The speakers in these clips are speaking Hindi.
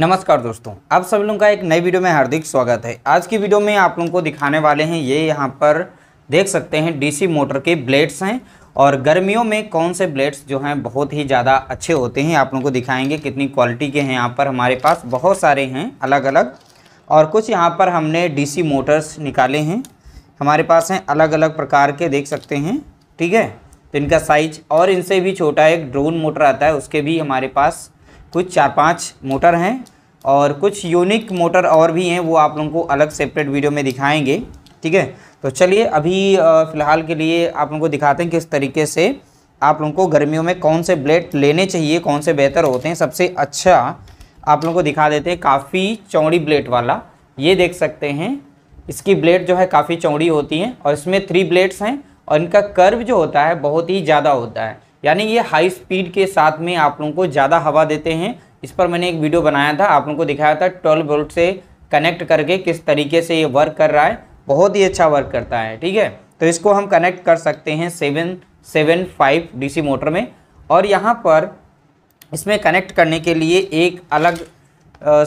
नमस्कार दोस्तों आप सब लोगों का एक नए वीडियो में हार्दिक स्वागत है आज की वीडियो में आप लोगों को दिखाने वाले हैं ये यहाँ पर देख सकते हैं डीसी मोटर के ब्लेड्स हैं और गर्मियों में कौन से ब्लेड्स जो हैं बहुत ही ज़्यादा अच्छे होते हैं आप लोगों को दिखाएंगे कितनी क्वालिटी के हैं यहाँ पर हमारे पास बहुत सारे हैं अलग अलग और कुछ यहाँ पर हमने डी मोटर्स निकाले हैं हमारे पास हैं अलग अलग प्रकार के देख सकते हैं ठीक है तो इनका साइज और इनसे भी छोटा एक ड्रोन मोटर आता है उसके भी हमारे पास कुछ चार पांच मोटर हैं और कुछ यूनिक मोटर और भी हैं वो आप लोगों को अलग सेपरेट वीडियो में दिखाएंगे ठीक है तो चलिए अभी फ़िलहाल के लिए आप लोगों को दिखाते हैं किस तरीके से आप लोगों को गर्मियों में कौन से ब्लेड लेने चाहिए कौन से बेहतर होते हैं सबसे अच्छा आप लोगों को दिखा देते हैं काफ़ी चौड़ी ब्लेड वाला ये देख सकते हैं इसकी ब्लेड जो है काफ़ी चौड़ी होती हैं और इसमें थ्री ब्लेड्स हैं और इनका कर्व जो होता है बहुत ही ज़्यादा होता है यानी ये हाई स्पीड के साथ में आप लोगों को ज़्यादा हवा देते हैं इस पर मैंने एक वीडियो बनाया था आप लोगों को दिखाया था ट्वेल्व वोल्ट से कनेक्ट करके किस तरीके से ये वर्क कर रहा है बहुत ही अच्छा वर्क करता है ठीक है तो इसको हम कनेक्ट कर सकते हैं seven seven five D motor में और यहाँ पर इसमें कनेक्ट करने के लिए एक अलग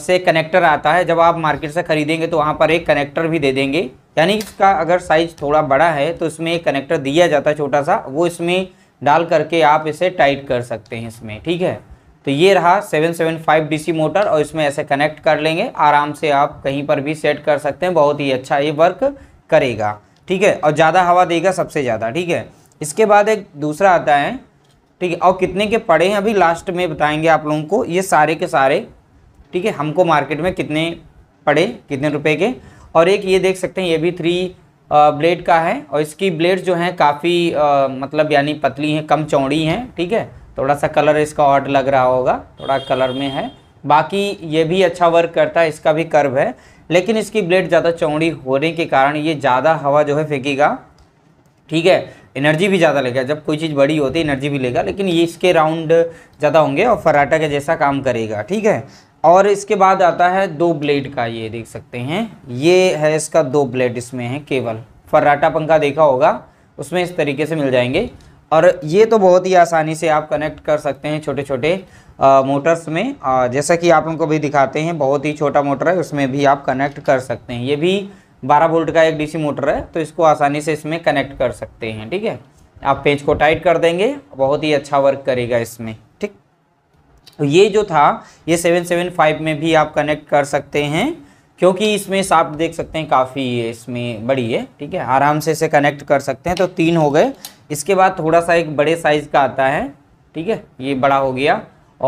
से कनेक्टर आता है जब आप मार्केट से ख़रीदेंगे तो वहाँ पर एक कनेक्टर भी दे देंगे यानी इसका अगर साइज़ थोड़ा बड़ा है तो इसमें एक कनेक्टर दिया जाता है छोटा सा वो इसमें डाल करके आप इसे टाइट कर सकते हैं इसमें ठीक है तो ये रहा 775 डीसी मोटर और इसमें ऐसे कनेक्ट कर लेंगे आराम से आप कहीं पर भी सेट कर सकते हैं बहुत ही अच्छा ये वर्क करेगा ठीक है और ज़्यादा हवा देगा सबसे ज़्यादा ठीक है इसके बाद एक दूसरा आता है ठीक है और कितने के पड़े हैं अभी लास्ट में बताएंगे आप लोगों को ये सारे के सारे ठीक है हमको मार्केट में कितने पड़े कितने रुपए के और एक ये देख सकते हैं ये भी थ्री ब्लेड का है और इसकी ब्लेड जो है काफ़ी मतलब यानी पतली हैं कम चौड़ी हैं ठीक है थोड़ा सा कलर इसका ऑड लग रहा होगा थोड़ा कलर में है बाकी ये भी अच्छा वर्क करता है इसका भी कर्व है लेकिन इसकी ब्लेड ज़्यादा चौड़ी होने के कारण ये ज़्यादा हवा जो है फेंकेगा ठीक है एनर्जी भी ज़्यादा लेगा जब कोई चीज़ बड़ी होती है एनर्जी भी लेगा लेकिन ये इसके राउंड ज़्यादा होंगे और फराटा के जैसा काम करेगा ठीक है और इसके बाद आता है दो ब्लेड का ये देख सकते हैं ये है इसका दो ब्लेड इसमें है केवल फर्राटा पंखा देखा होगा उसमें इस तरीके से मिल जाएंगे और ये तो बहुत ही आसानी से आप कनेक्ट कर सकते हैं छोटे छोटे मोटर्स में आ, जैसा कि आप उनको भी दिखाते हैं बहुत ही छोटा मोटर है उसमें भी आप कनेक्ट कर सकते हैं ये भी 12 वोल्ट का एक डीसी मोटर है तो इसको आसानी से इसमें कनेक्ट कर सकते हैं ठीक है आप पेंच को टाइट कर देंगे बहुत ही अच्छा वर्क करेगा इसमें तो ये जो था ये सेवन सेवन फाइव में भी आप कनेक्ट कर सकते हैं क्योंकि इसमें साफ देख सकते हैं काफ़ी है इसमें बड़ी है ठीक है आराम से इसे कनेक्ट कर सकते हैं तो तीन हो गए इसके बाद थोड़ा सा एक बड़े साइज़ का आता है ठीक है ये बड़ा हो गया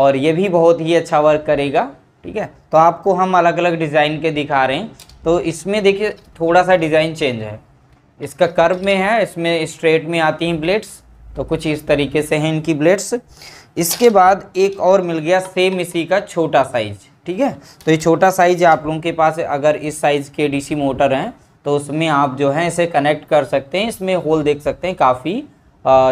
और ये भी बहुत ही अच्छा वर्क करेगा ठीक है तो आपको हम अलग अलग डिज़ाइन के दिखा रहे हैं तो इसमें देखिए थोड़ा सा डिज़ाइन चेंज है इसका कर्व में है इसमें स्ट्रेट में आती हैं ब्लेड्स तो कुछ इस तरीके से हैं इनकी ब्लेड्स इसके बाद एक और मिल गया सेम इसी का छोटा साइज ठीक है तो ये छोटा साइज आप लोगों के पास अगर इस साइज़ के डीसी मोटर हैं तो उसमें आप जो है इसे कनेक्ट कर सकते हैं इसमें होल देख सकते हैं काफ़ी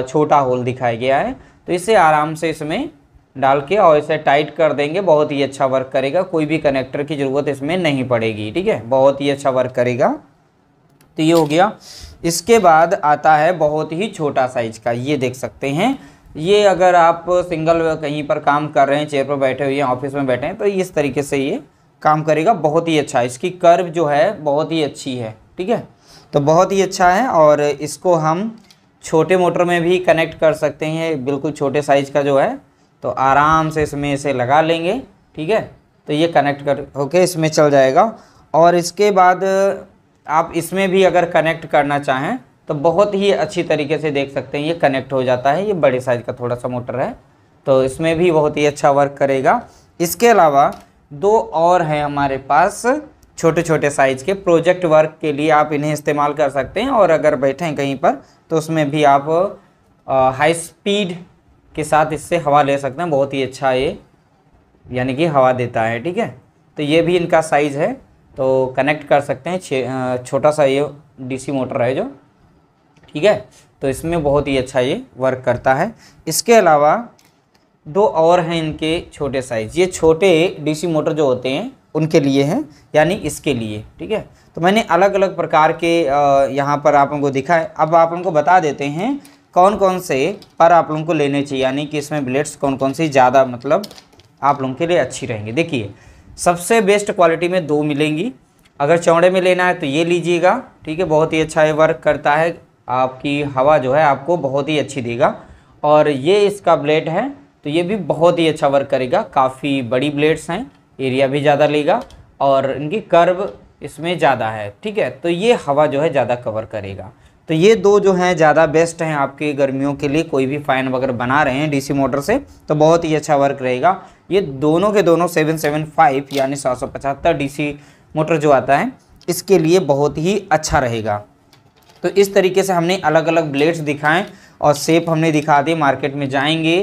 छोटा होल दिखाया गया है तो इसे आराम से इसमें डाल के और इसे टाइट कर देंगे बहुत ही अच्छा वर्क करेगा कोई भी कनेक्टर की ज़रूरत इसमें नहीं पड़ेगी ठीक है बहुत ही अच्छा वर्क करेगा तो ये हो गया इसके बाद आता है बहुत ही छोटा साइज का ये देख सकते हैं ये अगर आप सिंगल कहीं पर काम कर रहे हैं चेयर पर बैठे हुए हैं ऑफिस में बैठे हैं तो इस तरीके से ये काम करेगा बहुत ही अच्छा इसकी कर्व जो है बहुत ही अच्छी है ठीक है तो बहुत ही अच्छा है और इसको हम छोटे मोटर में भी कनेक्ट कर सकते हैं बिल्कुल छोटे साइज का जो है तो आराम से इसमें इसे लगा लेंगे ठीक है तो ये कनेक्ट कर ओके इसमें चल जाएगा और इसके बाद आप इसमें भी अगर कनेक्ट करना चाहें तो बहुत ही अच्छी तरीके से देख सकते हैं ये कनेक्ट हो जाता है ये बड़े साइज़ का थोड़ा सा मोटर है तो इसमें भी बहुत ही अच्छा वर्क करेगा इसके अलावा दो और हैं हमारे पास छोटे छोटे साइज़ के प्रोजेक्ट वर्क के लिए आप इन्हें इस्तेमाल कर सकते हैं और अगर बैठें कहीं पर तो उसमें भी आप आ, हाई स्पीड के साथ इससे हवा ले सकते हैं बहुत ही अच्छा ये यानी कि हवा देता है ठीक है तो ये भी इनका साइज़ है तो कनेक्ट कर सकते हैं छोटा सा ये डीसी मोटर है जो ठीक है तो इसमें बहुत ही अच्छा ये वर्क करता है इसके अलावा दो और हैं इनके छोटे साइज़ ये छोटे डीसी मोटर जो होते हैं उनके लिए हैं यानी इसके लिए ठीक है तो मैंने अलग अलग प्रकार के यहाँ पर आप लोगों को दिखा है अब आप उनको बता देते हैं कौन कौन से पर आप लोगों को लेने चाहिए यानी कि इसमें ब्लेड्स कौन कौन से ज़्यादा मतलब आप लोगों के लिए अच्छी रहेंगे देखिए सबसे बेस्ट क्वालिटी में दो मिलेंगी अगर चौड़े में लेना है तो ये लीजिएगा ठीक है बहुत ही अच्छा ये वर्क करता है आपकी हवा जो है आपको बहुत ही अच्छी देगा और ये इसका ब्लेड है तो ये भी बहुत ही अच्छा वर्क करेगा काफ़ी बड़ी ब्लेड्स हैं एरिया भी ज़्यादा लेगा और इनकी कर्व इसमें ज़्यादा है ठीक है तो ये हवा जो है ज़्यादा कवर करेगा तो ये दो जो हैं ज़्यादा बेस्ट हैं आपके गर्मियों के लिए कोई भी फ़ैन वगैरह बना रहे हैं डीसी मोटर से तो बहुत ही अच्छा वर्क रहेगा ये दोनों के दोनों 775 यानी 775 डीसी मोटर जो आता है इसके लिए बहुत ही अच्छा रहेगा तो इस तरीके से हमने अलग अलग ब्लेड्स दिखाएँ और सेप हमने दिखा दी मार्केट में जाएंगे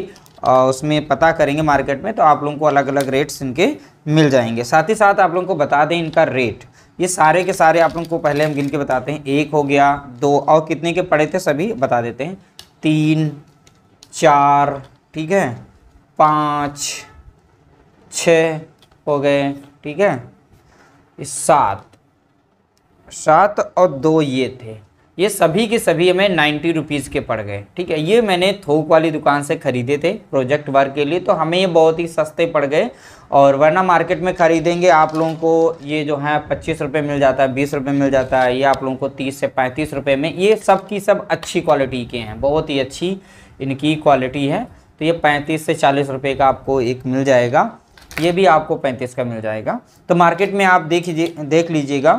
और उसमें पता करेंगे मार्केट में तो आप लोगों को अलग अलग रेट्स इनके मिल जाएंगे साथ ही साथ आप लोगों को बता दें इनका रेट ये सारे के सारे आप लोग को पहले हम गिन के बताते हैं एक हो गया दो और कितने के पड़े थे सभी बता देते हैं तीन चार ठीक है पाँच छ हो गए ठीक है सात सात और दो ये थे ये सभी के सभी हमें नाइन्टी रुपीज़ के पड़ गए ठीक है ये मैंने थोक वाली दुकान से ख़रीदे थे प्रोजेक्ट वर्क के लिए तो हमें ये बहुत ही सस्ते पड़ गए और वरना मार्केट में ख़रीदेंगे आप लोगों को ये जो है पच्चीस रुपये मिल जाता है बीस रुपये मिल जाता है ये आप लोगों को तीस से पैंतीस रुपये में ये सब की सब अच्छी क्वालिटी के हैं बहुत ही अच्छी इनकी क्वालिटी है तो ये पैंतीस से चालीस रुपये का आपको एक मिल जाएगा ये भी आपको पैंतीस का मिल जाएगा तो मार्केट में आप देखिए देख लीजिएगा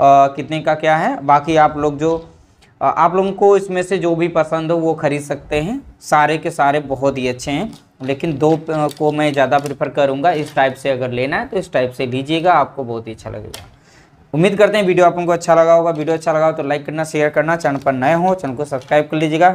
कितने का क्या है बाकी आप लोग जो आप लोगों को इसमें से जो भी पसंद हो वो ख़रीद सकते हैं सारे के सारे बहुत ही अच्छे हैं लेकिन दो को मैं ज़्यादा प्रेफर करूँगा इस टाइप से अगर लेना है तो इस टाइप से लीजिएगा आपको बहुत ही अच्छा लगेगा उम्मीद करते हैं वीडियो आप लोगों को अच्छा लगा होगा वीडियो अच्छा लगा हो तो लाइक करना शेयर करना चैनल पर नए हो चैनल को सब्सक्राइब कर लीजिएगा